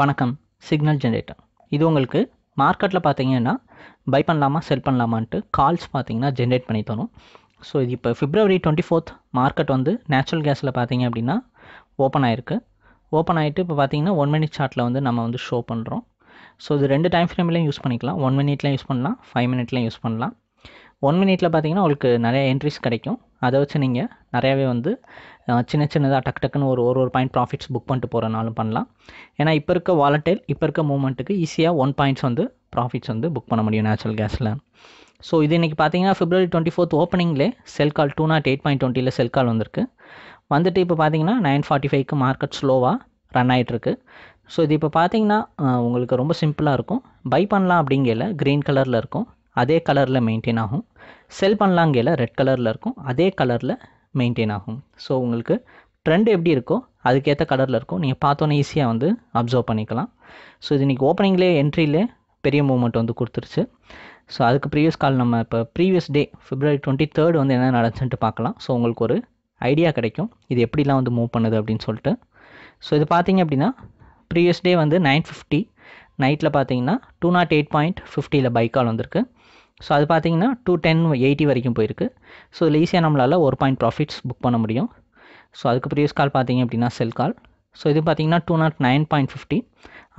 வணக்கம் signal generator இது உங்களுக்கு மார்க்கெட்டில் பார்த்தீங்கன்னா பை பண்ணலாமா செல் பண்ணலாமான்ட்டு கால்ஸ் பார்த்தீங்கன்னா ஜென்ரேட் பண்ணி தரும் ஸோ இது இப்போ ஃபிப்ரவரி டுவெண்ட்டி ஃபோர்த் மார்க்கெட் வந்து நேச்சுரல் கேஸில் பார்த்தீங்க அப்படின்னா ஓப்பன் ஆகிருக்கு ஓப்பன் ஆகிட்டு இப்போ பார்த்தீங்கன்னா ஒன் மினிட் சார்ட்டில் வந்து நம்ம வந்து ஷோ பண்ணுறோம் ஸோ இது ரெண்டு டைம் ஃப்ரேம்லேயும் யூஸ் பண்ணிக்கலாம் ஒன் மினிட்லேயும் யூஸ் பண்ணலாம் ஃபைவ் மினிட்லேயும் யூஸ் பண்ணலாம் ஒன் மினிட்டில் பார்த்தீங்கன்னா உங்களுக்கு நிறைய என்ட்ரிஸ் கிடைக்கும் அதை வச்சு நீங்கள் நிறையாவே வந்து சின்ன சின்னதாக டக்கு டக்குன்னு ஒரு ஒரு ஒரு பாயிண்ட் ப்ராஃபிட்ஸ் புக் பண்ணிட்டு போகிறனாலும் பண்ணலாம் ஏன்னா இப்போ இருக்க வாலட்டைல் இப்போ இருக்க மூமெண்ட்டுக்கு ஈஸியாக ஒன் பாயிண்ட்ஸ் வந்து ப்ராஃபிட்ஸ் வந்து புக் பண்ண முடியும் நேச்சுரல் கேஸில் ஸோ இது இன்றைக்கி பார்த்தீங்கன்னா ஃபிப்ரவரி டுவெண்ட்டி ஃபோர்த் ஓப்பனிங்லே sell call two nought eight point டுவெண்ட்டியில் செல் கால் வந்திருக்கு வந்துட்டு இப்போ பார்த்தீங்கன்னா நைன் ஃபார்ட்டி ஃபைவ்க்கு மார்க்கெட் ஸ்லோவாக ரன் ஆகிட்டுருக்கு ஸோ இது இப்போ பார்த்தீங்கன்னா உங்களுக்கு ரொம்ப சிம்பிளாக இருக்கும் பை பண்ணலாம் அப்படிங்கல க்ரீன் கலரில் இருக்கும் அதே கலரில் மெயின்டைன் ஆகும் செல் பண்ணலாங்கையில் ரெட் கலரில் இருக்கும் அதே கலரில் மெயின்டைன் ஆகும் ஸோ உங்களுக்கு ட்ரெண்ட் எப்படி இருக்கோ அதுக்கேற்ற கலரில் இருக்கும் நீங்கள் பார்த்தோன்னே ஈஸியாக வந்து அப்சர்வ் பண்ணிக்கலாம் ஸோ இது இன்றைக்கி ஓப்பனிங்லேயே என்ட்ரியிலே பெரிய மூமெண்ட் வந்து கொடுத்துருச்சு ஸோ அதுக்கு ப்ரீவியஸ் கால் நம்ம இப்போ previous day February twenty third வந்து என்ன நடந்துச்சுன்ட்டு பார்க்கலாம் ஸோ உங்களுக்கு ஒரு ஐடியா கிடைக்கும் இது எப்படிலாம் வந்து மூவ் பண்ணுது அப்படின்னு சொல்லிட்டு ஸோ இது பார்த்தீங்க அப்படின்னா ப்ரீவியஸ் டே வந்து நைன் ஃபிஃப்டி நைட்டில் பார்த்தீங்கன்னா டூ நாட் எயிட் பாயிண்ட் ஃபிஃப்டியில் கால் வந்திருக்கு ஸோ அது பார்த்தீங்கன்னா டூ டென் எயிட்டி வரைக்கும் போயிருக்கு ஸோ இதில் ஈஸியாக நம்மளால் ஒரு பாயிண்ட் ப்ராஃபிட்ஸ் புக் பண்ண முடியும் ஸோ அதுக்கு ப்ரீவியஸ் கால் பார்த்தீங்க அப்படின்னா செல் கால் ஸோ இது பார்த்தீங்கன்னா two nought nine point fifty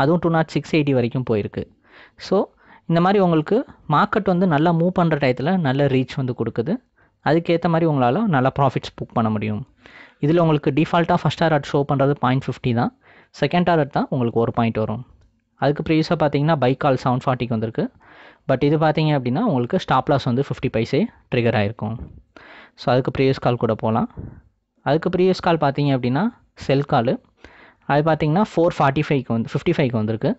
அதுவும் டூ நாட் சிக்ஸ் எயிட்டி வரைக்கும் போயிருக்கு ஸோ இந்த மாதிரி உங்களுக்கு மார்க்கெட் வந்து நல்லா மூவ் பண்ணுற டயத்தில் நல்ல ரீச் வந்து கொடுக்குது அதுக்கேற்ற மாதிரி உங்களால் நல்லா ப்ராஃபிட்ஸ் புக் பண்ண முடியும் இதில் உங்களுக்கு டிஃபால்ட்டாக ஃபஸ்ட் ஆர்ட் ஷோ பண்ணுறது பாயிண்ட் ஃபிஃப்டி தான் செகண்ட் ஆர்ட் தான் உங்களுக்கு ஒரு பாயிண்ட் வரும் அதுக்கு ப்ரீவியஸாக பார்த்தீங்கன்னா பைக் கால் செவன் ஃபார்ட்டிக்கு வந்திருக்கு பட் இது பார்த்தீங்க அப்படின்னா உங்களுக்கு ஸ்டாப் லாஸ் வந்து ஃபிஃப்டி பைசே ட்ரிகர் ஆகிருக்கும் ஸோ அதுக்கு ப்ரீவியஸ் கால் கூட போகலாம் அதுக்கு ப்ரீவியஸ் கால் பார்த்தீங்க அப்படின்னா செல் காலு அது பார்த்தீங்கன்னா ஃபோர் ஃபார்ட்டி ஃபைவ்க்கு வந்து ஃபிஃப்டி ஃபைவ்க்கு வந்திருக்கு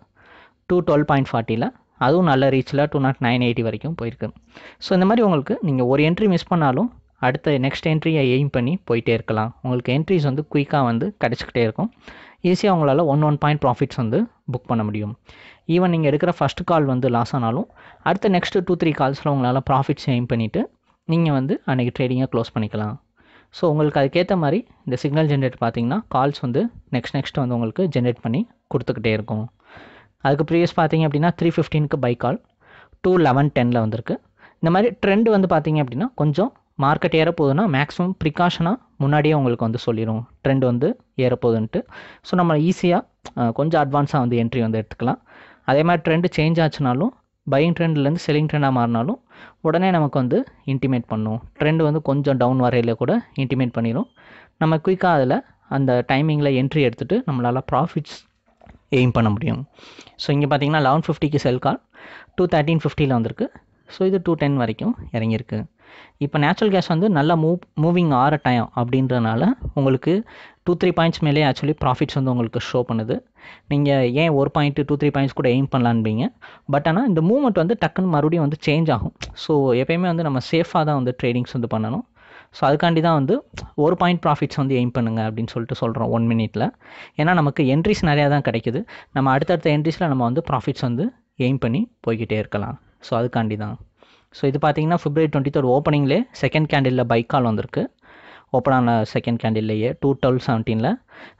டூ டுவெல் பாயிண்ட் ஃபார்ட்டியில் அதுவும் நல்ல ரீச்சில் டூ நாட் நைன் எயிட்டி வரைக்கும் போயிருக்கு ஸோ இந்த மாதிரி உங்களுக்கு நீங்கள் ஒரு என்ட்ரி மிஸ் பண்ணாலும் அடுத்த நெக்ஸ்ட் என்ட்ரியை எய்ம் பண்ணி போயிட்டே இருக்கலாம் உங்களுக்கு என்ட்ரிஸ் வந்து குயிக்காக வந்து கிடச்சிக்கிட்டே இருக்கும் ஈஸியாக உங்களால் ஒன் ஒன் பாயிண்ட் ப்ராஃபிட்ஸ் வந்து புக் பண்ண முடியும் ஈவன் நீங்கள் எடுக்கிற ஃபஸ்ட் கால் வந்து லாஸ் ஆனாலும் அடுத்த நெக்ஸ்ட் டூ த்ரீ கால்ஸில் உங்களால் ப்ராஃபிட் சேம் பண்ணிவிட்டு நீங்கள் வந்து அன்றைக்கி ட்ரேடிங்கை க்ளோஸ் பண்ணிக்கலாம் ஸோ உங்களுக்கு அதுக்கேற்ற மாதிரி இந்த சிக்னல் ஜென்ரேட் பார்த்தீங்கன்னா கால்ஸ் வந்து நெக்ஸ்ட் நெக்ஸ்ட் வந்து உங்களுக்கு ஜென்ரேட் பண்ணி கொடுத்துக்கிட்டே இருக்கும் அதுக்கு ப்ரீவியஸ் பார்த்தீங்க அப்படின்னா த்ரீ ஃபிஃப்டீனுக்கு பை கால் டூ லெவன் டெனில் வந்திருக்கு இந்த மாதிரி ட்ரெண்ட் வந்து பார்த்தீங்க அப்படின்னா கொஞ்சம் மார்க்கெட் ஏற போதுன்னா மேக்ஸிமம் ப்ரிகாஷனாக முன்னாடியே உங்களுக்கு வந்து சொல்லிடும் ட்ரெண்ட் வந்து ஏறப்போகுதுன்ட்டு ஸோ நம்ம ஈஸியாக கொஞ்சம் அட்வான்ஸாக வந்து என்ட்ரி வந்து எடுத்துக்கலாம் அதே மாதிரி ட்ரெண்டு சேஞ்ச் ஆச்சுனாலும் பையிங் ட்ரெண்ட்லேருந்து செல்லிங் ட்ரெண்டாக மாறினாலும் உடனே நமக்கு வந்து இன்டிமேட் பண்ணும் ட்ரெண்டு வந்து கொஞ்சம் டவுன் வரையில் கூட இன்டிமேட் பண்ணிடும் நம்ம குயிக்காக அதில் அந்த டைமிங்கில் என்ட்ரி எடுத்துகிட்டு நம்மளால் ப்ராஃபிட்ஸ் எய்ம் பண்ண முடியும் ஸோ இங்கே பார்த்தீங்கன்னா லெவன் ஃபிஃப்டிக்கு செல் கால் டூ தேர்ட்டின் ஃபிஃப்டியில் வந்திருக்கு ஸோ இது டூ டென் வரைக்கும் இறங்கியிருக்கு இப்போ நேச்சுரல் கேஸ் வந்து நல்லா மூவ் மூவிங் ஆகிற டைம் அப்படின்றனால உங்களுக்கு டூ த்ரீ பாயிண்ட்ஸ் மேலே ஆக்சுவலி ப்ராஃபிட்ஸ் வந்து உங்களுக்கு ஷோ பண்ணுது நீங்கள் ஏன் ஒரு பாயிண்ட்டு டூ த்ரீ பாயிண்ட்ஸ் கூட எய்ம் பண்ணலான்பீங்க பட் ஆனால் இந்த மூவ்மெண்ட் வந்து டக்குன்னு மறுபடியும் வந்து சேஞ்ச் ஆகும் ஸோ எப்பயுமே வந்து நம்ம சேஃபாக தான் வந்து ட்ரேடிங்ஸ் வந்து பண்ணணும் ஸோ அதுக்காண்டி தான் வந்து ஒரு பாயிண்ட் ப்ராஃபிட்ஸ் வந்து எய்ம் பண்ணுங்க அப்படின்னு சொல்லிட்டு சொல்கிறோம் ஒன் மினிட்டில் ஏன்னா நமக்கு என்ட்ரிஸ் நிறையா தான் கிடைக்குது நம்ம அடுத்தடுத்த என்ட்ரிஸில் நம்ம வந்து ப்ராஃபிட்ஸ் வந்து எய்ம் பண்ணி போய்கிட்டே இருக்கலாம் ஸோ அதுக்காண்டி தான் ஸோ இது பார்த்தீங்கன்னா ஃபிப்ரவரி டுவெண்ட்டி தேர்ட் ஓப்பனிங்லே செகண்ட் கேண்டிலில் பைக் கால் வந்திருக்கு ஓப்பனான செகண்ட் கேண்டில்லையே டூ டுவெல் செவன்டீனில்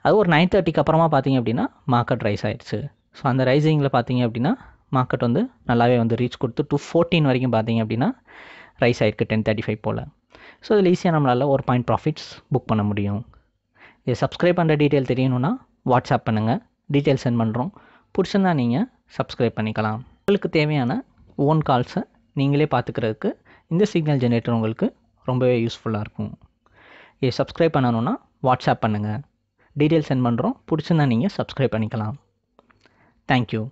அது ஒரு நைன் தேர்ட்டிக்கு அப்புறமா பார்த்தீங்க அப்படின்னா மார்க்கெட் ரைஸ் ஆகிடுச்சு ஸோ அந்த ரைசிங்கில் பார்த்தீங்க அப்படின்னா மார்க்கெட் வந்து நல்லாவே வந்து ரீச் கொடுத்து டூ ஃபோர்டீன் வரைக்கும் பார்த்தீங்க அப்படின்னா ரைஸ் ஆகிருக்கு டென் தேர்ட்டி ஃபைவ் போல் ஸோ இதில் ஈஸியாக நம்மளால் ஒரு பாயிண்ட் ப்ராஃபிட்ஸ் புக் பண்ண முடியும் இது சப்ஸ்கிரைப் பண்ணுற டீட்டெயில் தெரியணும்னா வாட்ஸ்அப் பண்ணுங்கள் டீட்டெயில் சென்ட் பண்ணுறோம் பிடிச்சிருந்தால் நீங்கள் சப்ஸ்கிரைப் பண்ணிக்கலாம் உங்களுக்கு தேவையான ஓன் கால்ஸை நீங்களே பார்த்துக்கிறதுக்கு இந்த சிக்னல் ஜென்ரேட்டர் உங்களுக்கு ரொம்பவே யூஸ்ஃபுல்லாக இருக்கும் இதை சப்ஸ்கிரைப் பண்ணணுன்னா வாட்ஸ்அப் பண்ணுங்கள் டீட்டெயில் சென்ட் பண்ணுறோம் பிடிச்சிருந்தா நீங்கள் சப்ஸ்கிரைப் பண்ணிக்கலாம் தேங்க்யூ